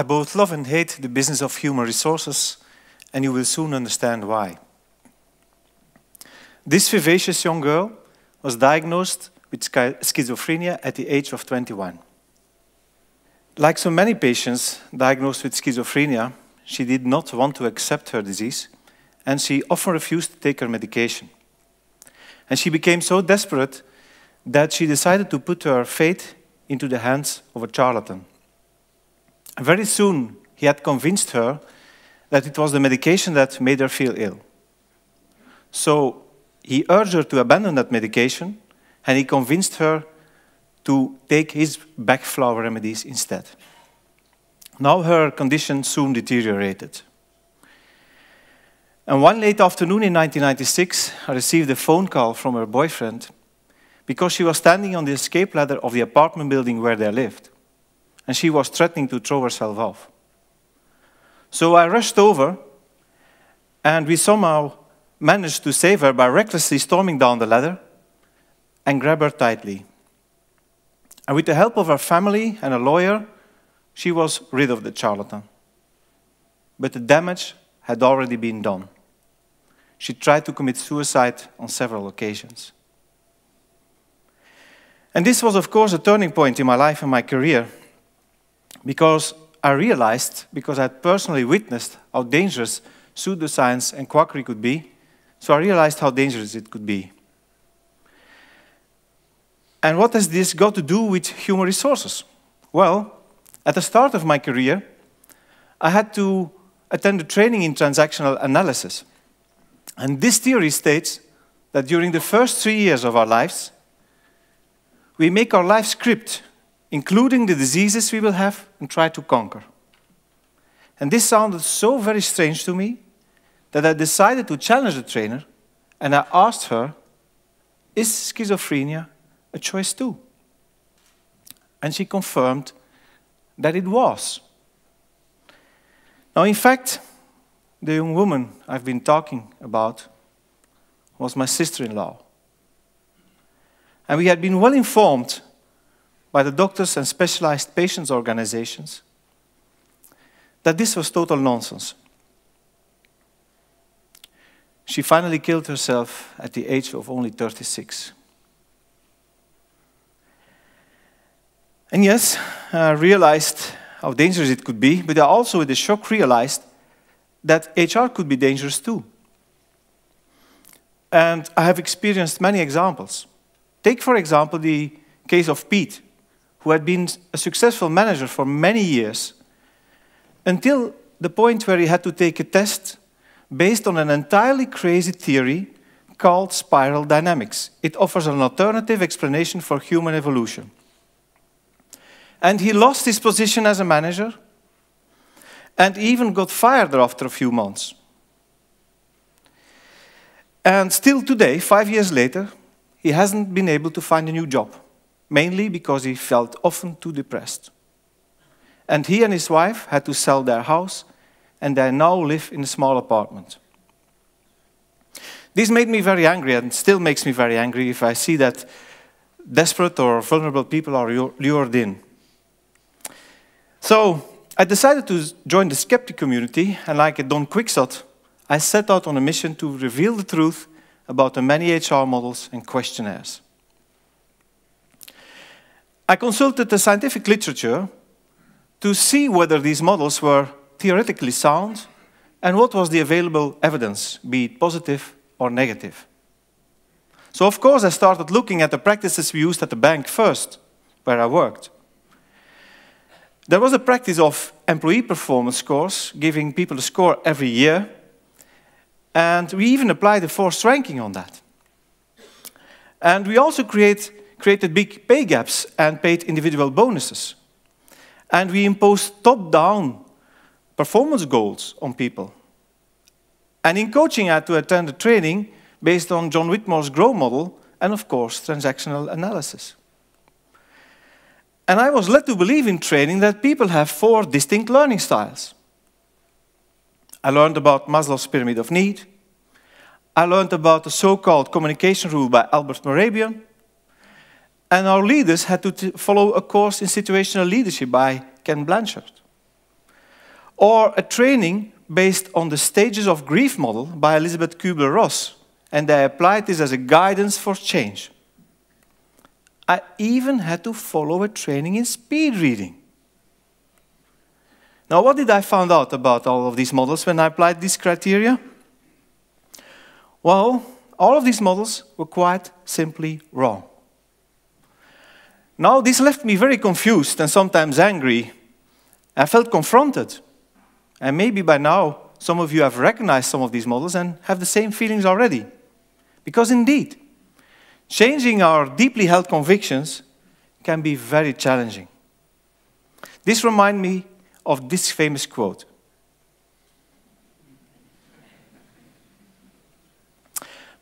I both love and hate the business of human resources, and you will soon understand why. This vivacious young girl was diagnosed with schizophrenia at the age of 21. Like so many patients diagnosed with schizophrenia, she did not want to accept her disease, and she often refused to take her medication. And she became so desperate that she decided to put her fate into the hands of a charlatan. Very soon, he had convinced her that it was the medication that made her feel ill. So he urged her to abandon that medication, and he convinced her to take his back flower remedies instead. Now her condition soon deteriorated. And one late afternoon in 1996, I received a phone call from her boyfriend because she was standing on the escape ladder of the apartment building where they lived and she was threatening to throw herself off. So I rushed over, and we somehow managed to save her by recklessly storming down the ladder and grab her tightly. And with the help of her family and a lawyer, she was rid of the charlatan. But the damage had already been done. She tried to commit suicide on several occasions. And this was, of course, a turning point in my life and my career because I realized, because I had personally witnessed how dangerous pseudoscience and quackery could be, so I realized how dangerous it could be. And what has this got to do with human resources? Well, at the start of my career, I had to attend a training in transactional analysis. And this theory states that during the first three years of our lives, we make our life script including the diseases we will have and try to conquer. And this sounded so very strange to me that I decided to challenge the trainer and I asked her, Is schizophrenia a choice too? And she confirmed that it was. Now, in fact, the young woman I've been talking about was my sister in law. And we had been well informed by the doctors and specialized patients organizations that this was total nonsense. She finally killed herself at the age of only 36. And yes, I realized how dangerous it could be, but I also, with a shock, realized that HR could be dangerous too. And I have experienced many examples. Take, for example, the case of Pete who had been a successful manager for many years, until the point where he had to take a test based on an entirely crazy theory called spiral dynamics. It offers an alternative explanation for human evolution. And he lost his position as a manager and even got fired after a few months. And still today, five years later, he hasn't been able to find a new job mainly because he felt often too depressed. And he and his wife had to sell their house, and they now live in a small apartment. This made me very angry and still makes me very angry if I see that desperate or vulnerable people are lured in. So I decided to join the skeptic community, and like a Don Quixote, I set out on a mission to reveal the truth about the many HR models and questionnaires. I consulted the scientific literature to see whether these models were theoretically sound and what was the available evidence, be it positive or negative. So, of course, I started looking at the practices we used at the bank first, where I worked. There was a practice of employee performance scores, giving people a score every year, and we even applied a forced ranking on that. And we also create created big pay gaps and paid individual bonuses. And we imposed top-down performance goals on people. And in coaching, I had to attend a training based on John Whitmore's GROW model and, of course, transactional analysis. And I was led to believe in training that people have four distinct learning styles. I learned about Maslow's pyramid of need. I learned about the so-called communication rule by Albert Morabian. And our leaders had to follow a course in situational leadership by Ken Blanchard. Or a training based on the stages of grief model by Elizabeth Kubler Ross. And they applied this as a guidance for change. I even had to follow a training in speed reading. Now, what did I find out about all of these models when I applied these criteria? Well, all of these models were quite simply wrong. Now, this left me very confused and sometimes angry. I felt confronted. And maybe by now, some of you have recognized some of these models and have the same feelings already. Because indeed, changing our deeply held convictions can be very challenging. This reminds me of this famous quote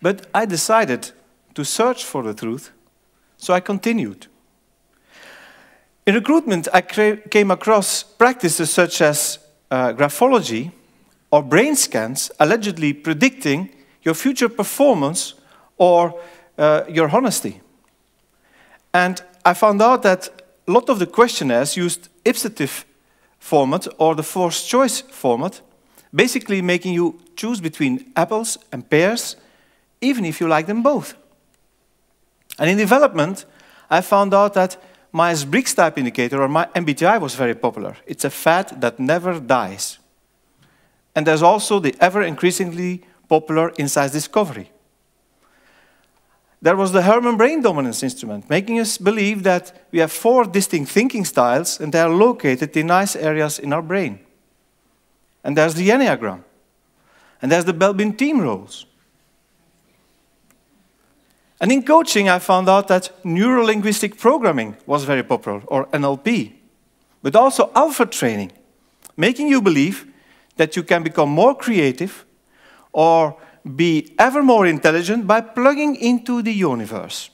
But I decided to search for the truth, so I continued. In recruitment, I came across practices such as uh, graphology or brain scans allegedly predicting your future performance or uh, your honesty. And I found out that a lot of the questionnaires used ipsative format or the forced choice format, basically making you choose between apples and pears, even if you like them both. And in development, I found out that Myers-Briggs type indicator, or my MBTI, was very popular. It's a fad that never dies. And there's also the ever-increasingly popular Insights Discovery. There was the Herman Brain Dominance Instrument, making us believe that we have four distinct thinking styles and they are located in nice areas in our brain. And there's the Enneagram. And there's the Belbin team roles. And in coaching, I found out that neuro linguistic programming was very popular, or NLP, but also alpha training, making you believe that you can become more creative or be ever more intelligent by plugging into the universe.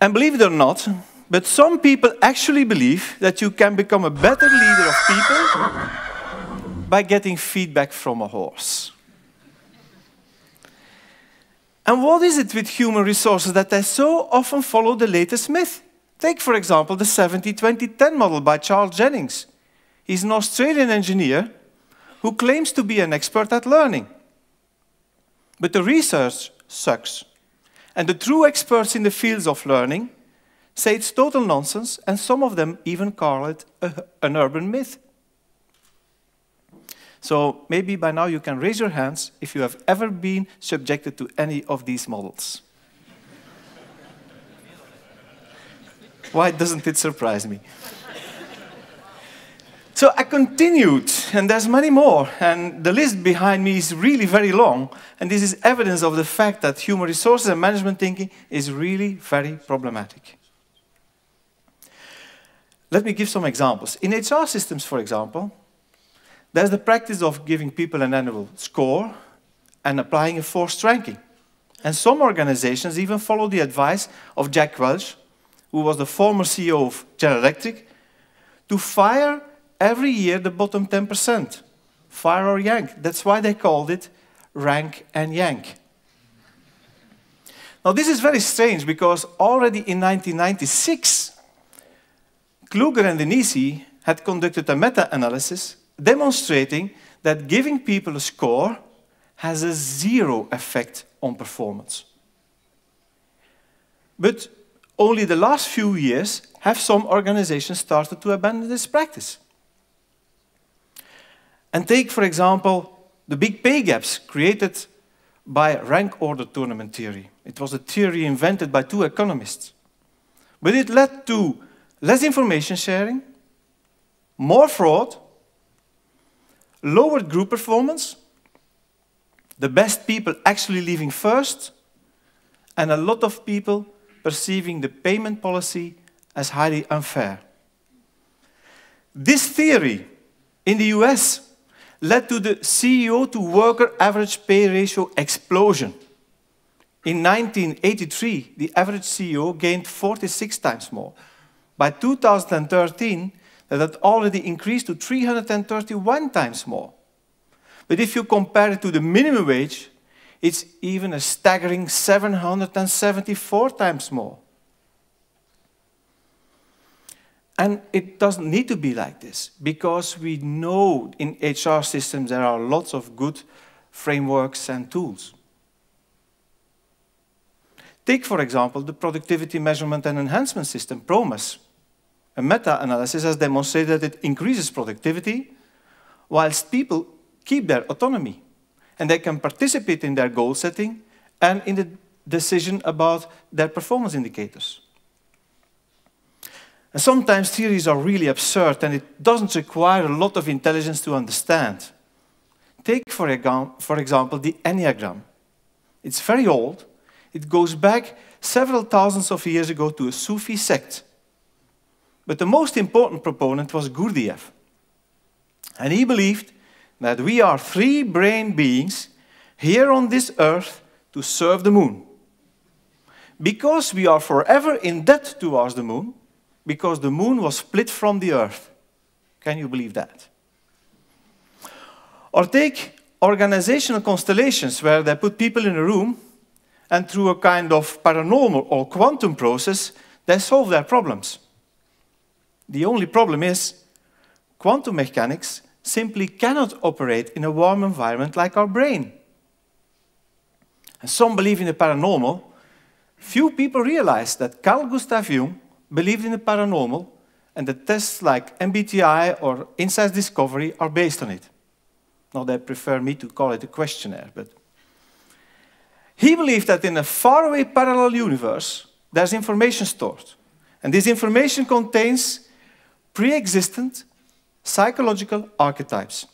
And believe it or not, but some people actually believe that you can become a better leader of people by getting feedback from a horse. And what is it with human resources that they so often follow the latest myth? Take, for example, the 70 20 10 model by Charles Jennings. He's an Australian engineer who claims to be an expert at learning. But the research sucks. And the true experts in the fields of learning say it's total nonsense, and some of them even call it a, an urban myth. So maybe by now you can raise your hands if you have ever been subjected to any of these models. Why doesn't it surprise me? So I continued, and there's many more, and the list behind me is really very long, and this is evidence of the fact that human resources and management thinking is really very problematic. Let me give some examples. In HR systems, for example, there's the practice of giving people an annual score and applying a forced ranking. And some organizations even follow the advice of Jack Welch, who was the former CEO of General Electric, to fire every year the bottom 10%. Fire or yank. That's why they called it rank and yank. Now, this is very strange because already in 1996, Kluger and Denisi had conducted a meta analysis demonstrating that giving people a score has a zero effect on performance. But only the last few years have some organizations started to abandon this practice. And take, for example, the big pay gaps created by rank order tournament theory. It was a theory invented by two economists. But it led to less information sharing, more fraud, lowered group performance, the best people actually leaving first, and a lot of people perceiving the payment policy as highly unfair. This theory in the US led to the CEO to worker average pay ratio explosion. In 1983, the average CEO gained 46 times more. By 2013, that had already increased to 331 times more. But if you compare it to the minimum wage, it's even a staggering 774 times more. And it doesn't need to be like this because we know in HR systems there are lots of good frameworks and tools. Take, for example, the Productivity Measurement and Enhancement System, PROMIS. A meta-analysis has demonstrated that it increases productivity whilst people keep their autonomy and they can participate in their goal setting and in the decision about their performance indicators. And sometimes theories are really absurd and it doesn't require a lot of intelligence to understand. Take, for, for example, the Enneagram. It's very old. It goes back several thousands of years ago to a Sufi sect but the most important proponent was Gurdjieff. And he believed that we are free brain beings here on this earth to serve the moon. Because we are forever in debt towards the moon, because the moon was split from the earth. Can you believe that? Or take organizational constellations where they put people in a room and through a kind of paranormal or quantum process, they solve their problems. The only problem is quantum mechanics simply cannot operate in a warm environment like our brain. And some believe in the paranormal. Few people realize that Carl Gustav Jung believed in the paranormal and that tests like MBTI or Insights Discovery are based on it. Now they prefer me to call it a questionnaire, but he believed that in a faraway parallel universe, there's information stored. And this information contains pre existent psychological archetypes.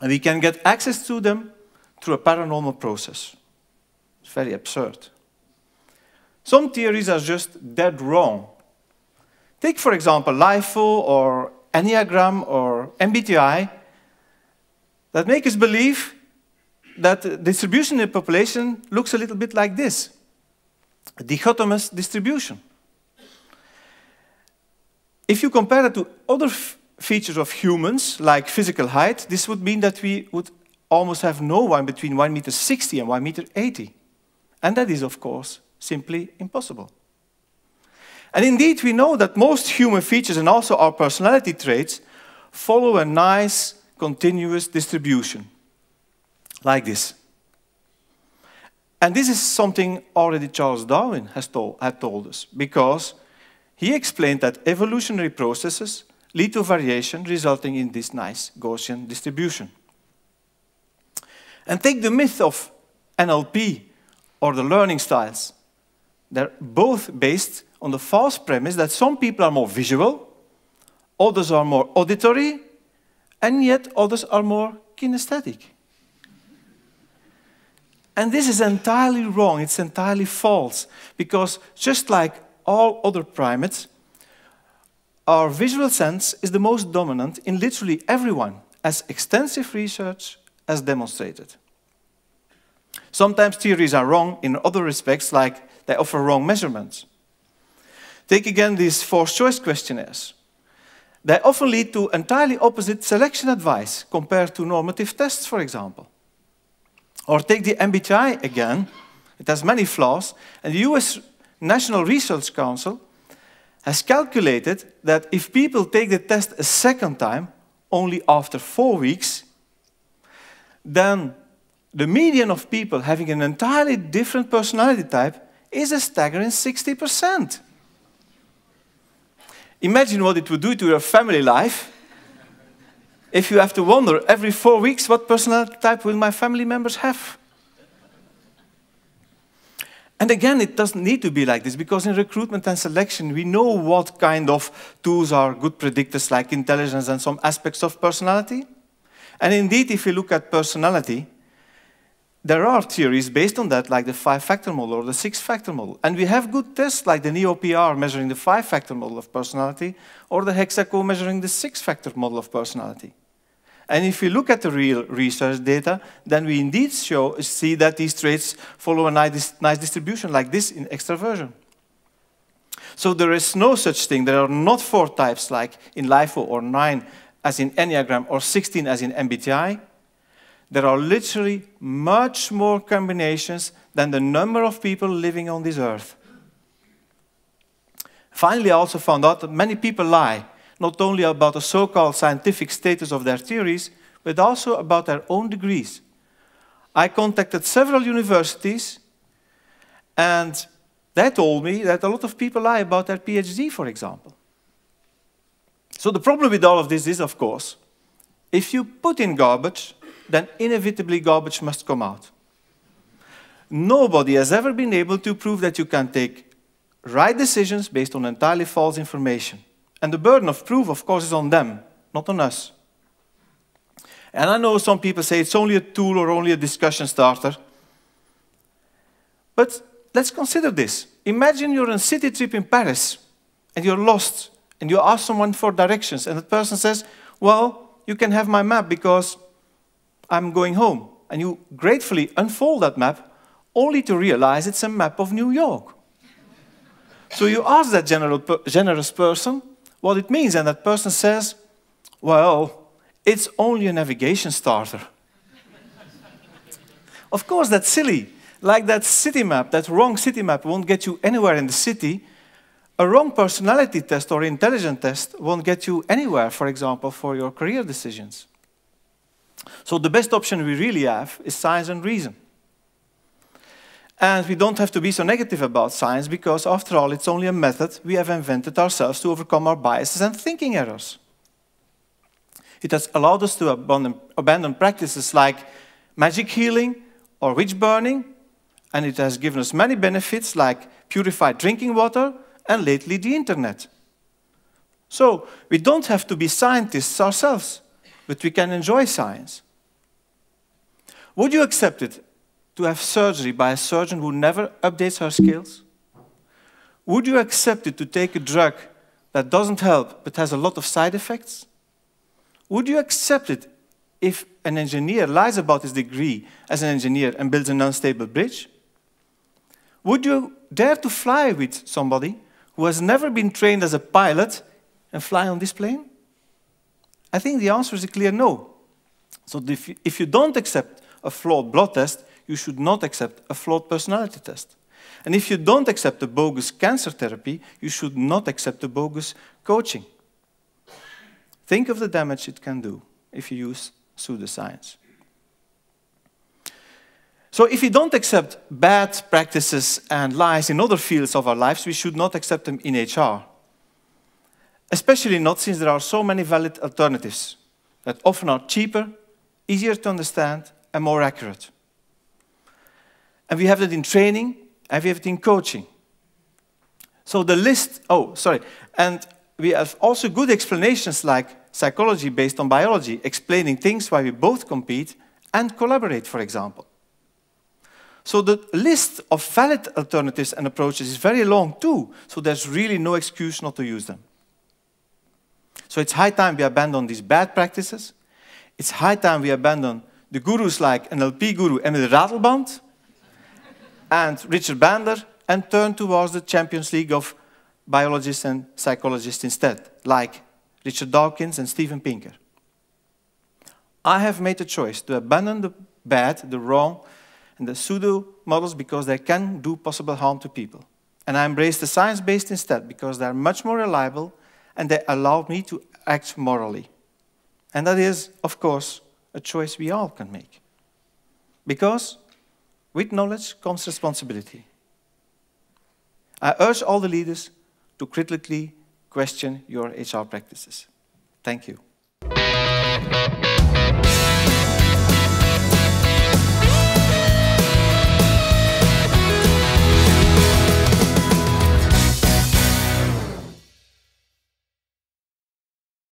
And we can get access to them through a paranormal process. It's very absurd. Some theories are just dead wrong. Take, for example, LIFO or Enneagram or MBTI that make us believe that distribution in the population looks a little bit like this, a dichotomous distribution. If you compare that to other features of humans, like physical height, this would mean that we would almost have no one between 1 meter 60 and 1 meter 80. And that is, of course, simply impossible. And indeed, we know that most human features and also our personality traits follow a nice continuous distribution, like this. And this is something already Charles Darwin has told, had told us, because he explained that evolutionary processes lead to variation resulting in this nice Gaussian distribution. And take the myth of NLP or the learning styles. They're both based on the false premise that some people are more visual, others are more auditory, and yet others are more kinesthetic. And this is entirely wrong, it's entirely false, because just like all other primates, our visual sense is the most dominant in literally everyone, as extensive research has demonstrated. Sometimes theories are wrong in other respects, like they offer wrong measurements. Take again these forced choice questionnaires. They often lead to entirely opposite selection advice compared to normative tests, for example. Or take the MBTI again. It has many flaws, and the US National Research Council has calculated that if people take the test a second time, only after four weeks, then the median of people having an entirely different personality type is a staggering 60%. Imagine what it would do to your family life if you have to wonder every four weeks what personality type will my family members have. And again, it doesn't need to be like this because in recruitment and selection, we know what kind of tools are good predictors like intelligence and some aspects of personality. And indeed, if you look at personality, there are theories based on that, like the five-factor model or the six-factor model. And we have good tests like the NeoPR measuring the five-factor model of personality or the Hexaco measuring the six-factor model of personality. And if we look at the real research data, then we indeed show, see that these traits follow a nice, nice distribution like this in extraversion. So there is no such thing. There are not four types like in LIFO or nine as in Enneagram or 16 as in MBTI. There are literally much more combinations than the number of people living on this earth. Finally, I also found out that many people lie not only about the so called scientific status of their theories, but also about their own degrees. I contacted several universities, and they told me that a lot of people lie about their PhD, for example. So the problem with all of this is, of course, if you put in garbage, then inevitably garbage must come out. Nobody has ever been able to prove that you can take right decisions based on entirely false information. And the burden of proof, of course, is on them, not on us. And I know some people say it's only a tool or only a discussion starter. But let's consider this. Imagine you're on a city trip in Paris and you're lost and you ask someone for directions and the person says, well, you can have my map because I'm going home. And you gratefully unfold that map only to realize it's a map of New York. so you ask that generous person, what it means. And that person says, well, it's only a navigation starter. of course, that's silly. Like that city map, that wrong city map won't get you anywhere in the city. A wrong personality test or intelligence test won't get you anywhere, for example, for your career decisions. So the best option we really have is science and reason. And we don't have to be so negative about science because, after all, it's only a method we have invented ourselves to overcome our biases and thinking errors. It has allowed us to abandon, abandon practices like magic healing or witch burning, and it has given us many benefits like purified drinking water and lately the internet. So, we don't have to be scientists ourselves, but we can enjoy science. Would you accept it to have surgery by a surgeon who never updates her skills? Would you accept it to take a drug that doesn't help but has a lot of side effects? Would you accept it if an engineer lies about his degree as an engineer and builds an unstable bridge? Would you dare to fly with somebody who has never been trained as a pilot and fly on this plane? I think the answer is a clear no. So if you don't accept a flawed blood test, you should not accept a flawed personality test. And if you don't accept a bogus cancer therapy, you should not accept a bogus coaching. Think of the damage it can do if you use pseudoscience. So if we don't accept bad practices and lies in other fields of our lives, we should not accept them in HR. Especially not since there are so many valid alternatives that often are cheaper, easier to understand, and more accurate. And we have that in training, and we have it in coaching. So the list, oh, sorry. And we have also good explanations like psychology based on biology, explaining things why we both compete and collaborate, for example. So the list of valid alternatives and approaches is very long too, so there's really no excuse not to use them. So it's high time we abandon these bad practices. It's high time we abandon the gurus like NLP guru Emil Radelband, and Richard Bandler and turn towards the Champions League of biologists and psychologists instead, like Richard Dawkins and Steven Pinker. I have made a choice to abandon the bad, the wrong, and the pseudo models because they can do possible harm to people. And I embrace the science based instead because they are much more reliable and they allow me to act morally. And that is, of course, a choice we all can make. Because with knowledge comes responsibility. I urge all the leaders to critically question your HR practices. Thank you.